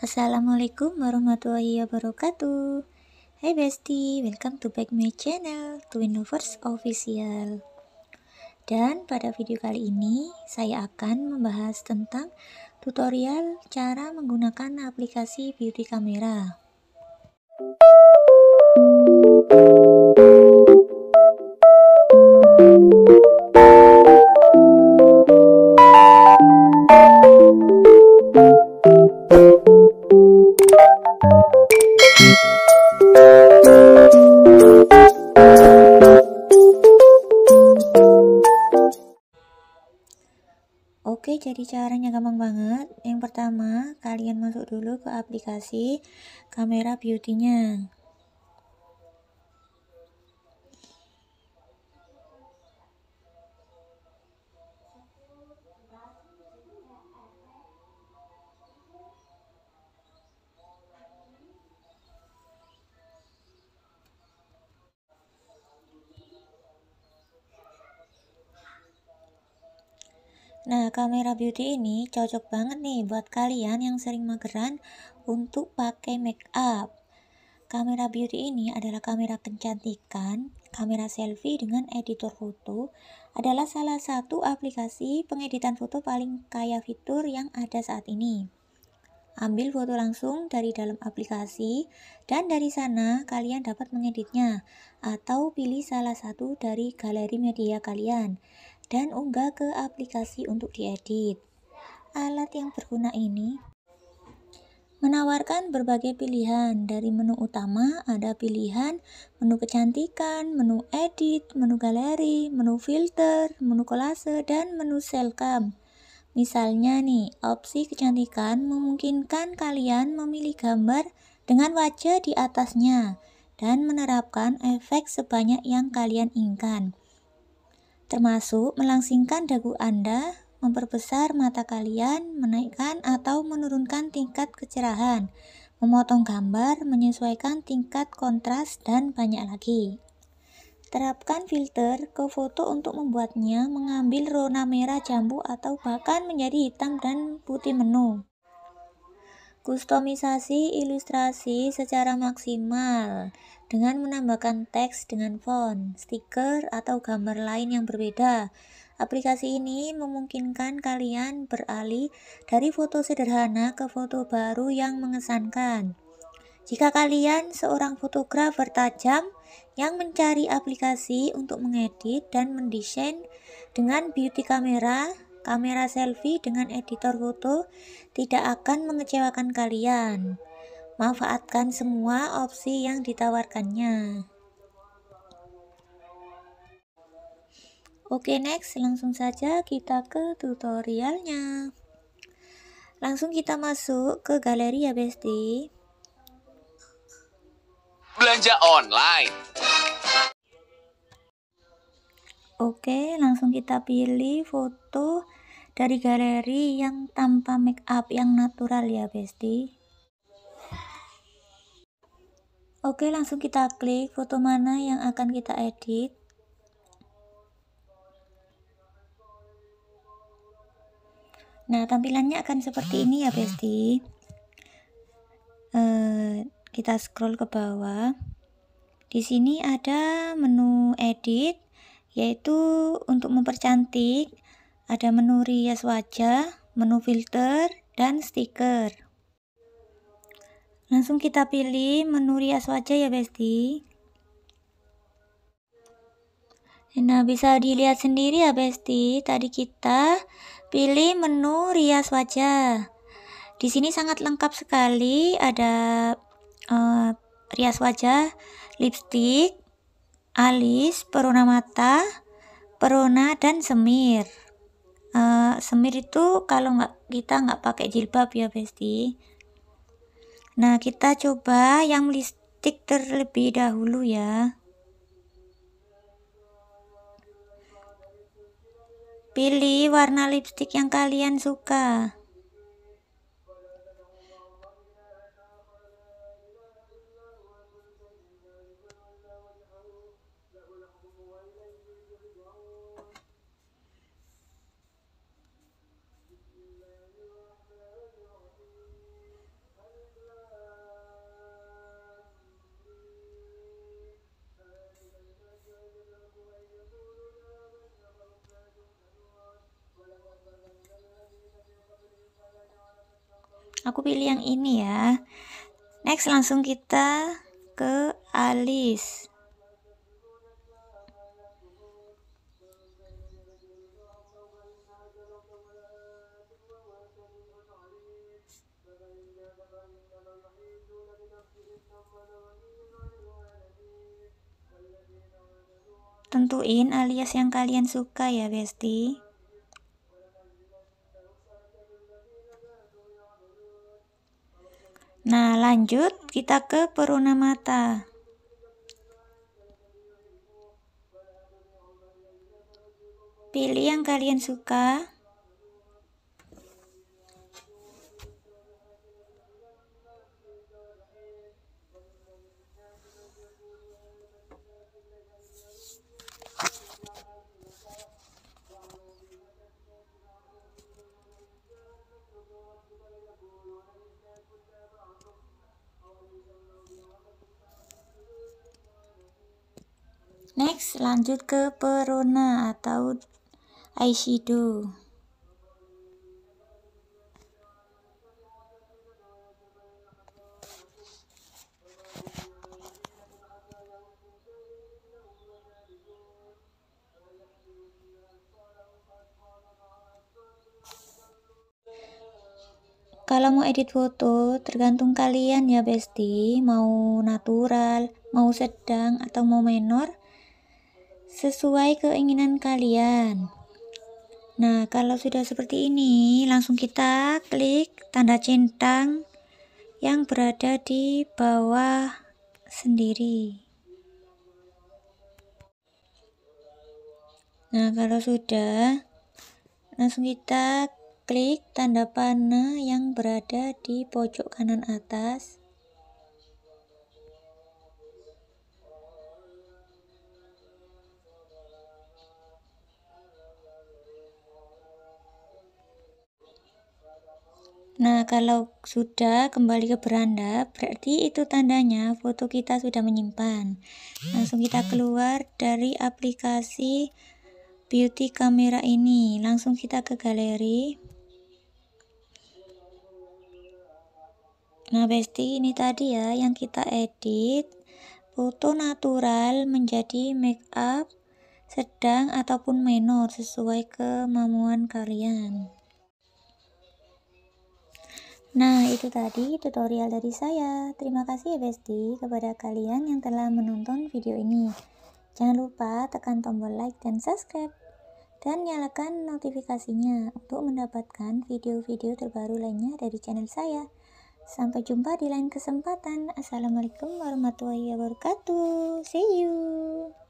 Assalamualaikum warahmatullahi wabarakatuh Hai Besti, welcome to back my channel Twin Lovers Official Dan pada video kali ini saya akan membahas tentang tutorial cara menggunakan aplikasi beauty camera Caranya gampang banget. Yang pertama, kalian masuk dulu ke aplikasi kamera beautynya. Nah, kamera beauty ini cocok banget nih buat kalian yang sering mageran untuk pakai make up. Kamera beauty ini adalah kamera kecantikan, kamera selfie dengan editor foto, adalah salah satu aplikasi pengeditan foto paling kaya fitur yang ada saat ini. Ambil foto langsung dari dalam aplikasi dan dari sana kalian dapat mengeditnya atau pilih salah satu dari galeri media kalian dan unggah ke aplikasi untuk diedit. Alat yang berguna ini menawarkan berbagai pilihan. Dari menu utama ada pilihan menu kecantikan, menu edit, menu galeri, menu filter, menu kolase, dan menu selcam. Misalnya nih, opsi kecantikan memungkinkan kalian memilih gambar dengan wajah di atasnya dan menerapkan efek sebanyak yang kalian inginkan termasuk melangsingkan dagu Anda, memperbesar mata kalian, menaikkan atau menurunkan tingkat kecerahan, memotong gambar, menyesuaikan tingkat kontras, dan banyak lagi. Terapkan filter ke foto untuk membuatnya mengambil rona merah jambu atau bahkan menjadi hitam dan putih menu. Kustomisasi ilustrasi secara maksimal dengan menambahkan teks dengan font, stiker, atau gambar lain yang berbeda. Aplikasi ini memungkinkan kalian beralih dari foto sederhana ke foto baru yang mengesankan. Jika kalian seorang fotografer tajam yang mencari aplikasi untuk mengedit dan mendesain dengan beauty kamera, kamera selfie dengan editor foto tidak akan mengecewakan kalian. Manfaatkan semua opsi yang ditawarkannya. Oke, next langsung saja kita ke tutorialnya. Langsung kita masuk ke galeri ya, Besti. Belanja online. Oke, langsung kita pilih foto dari galeri yang tanpa make up yang natural ya, Besti. Oke, langsung kita klik foto mana yang akan kita edit. Nah, tampilannya akan seperti ini ya, Besti. Eh, kita scroll ke bawah. Di sini ada menu edit, yaitu untuk mempercantik, ada menu rias wajah, menu filter, dan stiker. Langsung kita pilih menu rias wajah ya Besti. Nah, bisa dilihat sendiri ya Besti. Tadi kita pilih menu rias wajah. Di sini sangat lengkap sekali, ada uh, rias wajah, lipstick alis, perona mata, perona dan semir. Uh, semir itu kalau nggak kita nggak pakai jilbab ya Besti. Nah, kita coba yang listrik terlebih dahulu ya. Pilih warna lipstik yang kalian suka. aku pilih yang ini ya next langsung kita ke alis tentuin alias yang kalian suka ya besti Nah, lanjut kita ke peruna mata. Pilih yang kalian suka. Next, lanjut ke perona atau eyeshadow. kalau mau edit foto tergantung kalian ya besti mau natural mau sedang atau mau menor sesuai keinginan kalian. Nah, kalau sudah seperti ini, langsung kita klik tanda centang yang berada di bawah sendiri. Nah, kalau sudah, langsung kita klik tanda panah yang berada di pojok kanan atas. Nah, kalau sudah kembali ke beranda, berarti itu tandanya foto kita sudah menyimpan. Langsung kita keluar dari aplikasi beauty kamera ini. Langsung kita ke galeri. Nah, Besti, ini tadi ya yang kita edit foto natural menjadi make up sedang ataupun menor sesuai kemampuan kalian. Nah, itu tadi tutorial dari saya. Terima kasih ya Besti kepada kalian yang telah menonton video ini. Jangan lupa tekan tombol like dan subscribe dan nyalakan notifikasinya untuk mendapatkan video-video terbaru lainnya dari channel saya. Sampai jumpa di lain kesempatan. Assalamualaikum warahmatullahi wabarakatuh. See you.